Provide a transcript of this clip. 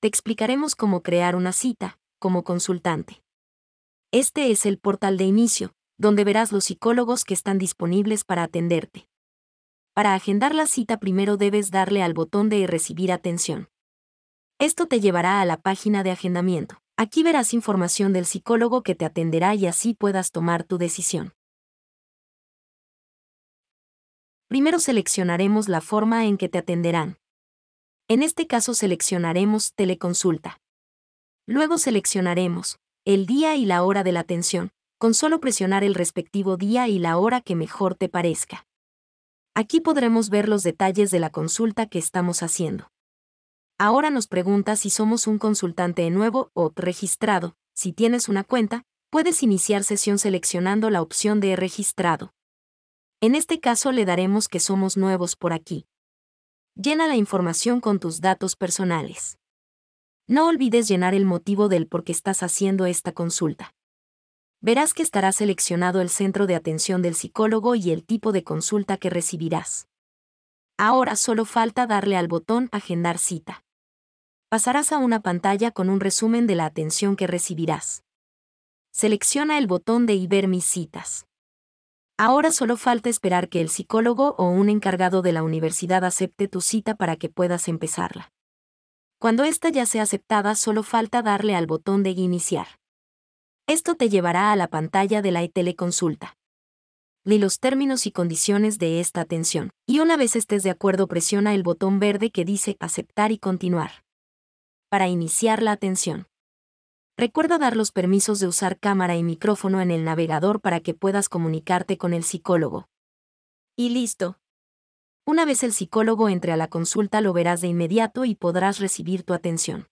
te explicaremos cómo crear una cita, como consultante. Este es el portal de inicio, donde verás los psicólogos que están disponibles para atenderte. Para agendar la cita primero debes darle al botón de recibir atención. Esto te llevará a la página de agendamiento. Aquí verás información del psicólogo que te atenderá y así puedas tomar tu decisión. Primero seleccionaremos la forma en que te atenderán. En este caso seleccionaremos teleconsulta. Luego seleccionaremos el día y la hora de la atención, con solo presionar el respectivo día y la hora que mejor te parezca. Aquí podremos ver los detalles de la consulta que estamos haciendo. Ahora nos pregunta si somos un consultante nuevo o registrado. Si tienes una cuenta, puedes iniciar sesión seleccionando la opción de registrado. En este caso le daremos que somos nuevos por aquí llena la información con tus datos personales. No olvides llenar el motivo del por qué estás haciendo esta consulta. Verás que estará seleccionado el centro de atención del psicólogo y el tipo de consulta que recibirás. Ahora solo falta darle al botón Agendar cita. Pasarás a una pantalla con un resumen de la atención que recibirás. Selecciona el botón de Iber mis citas. Ahora solo falta esperar que el psicólogo o un encargado de la universidad acepte tu cita para que puedas empezarla. Cuando esta ya sea aceptada, solo falta darle al botón de iniciar. Esto te llevará a la pantalla de la teleconsulta. Lee los términos y condiciones de esta atención, y una vez estés de acuerdo, presiona el botón verde que dice aceptar y continuar. Para iniciar la atención. Recuerda dar los permisos de usar cámara y micrófono en el navegador para que puedas comunicarte con el psicólogo. Y listo. Una vez el psicólogo entre a la consulta lo verás de inmediato y podrás recibir tu atención.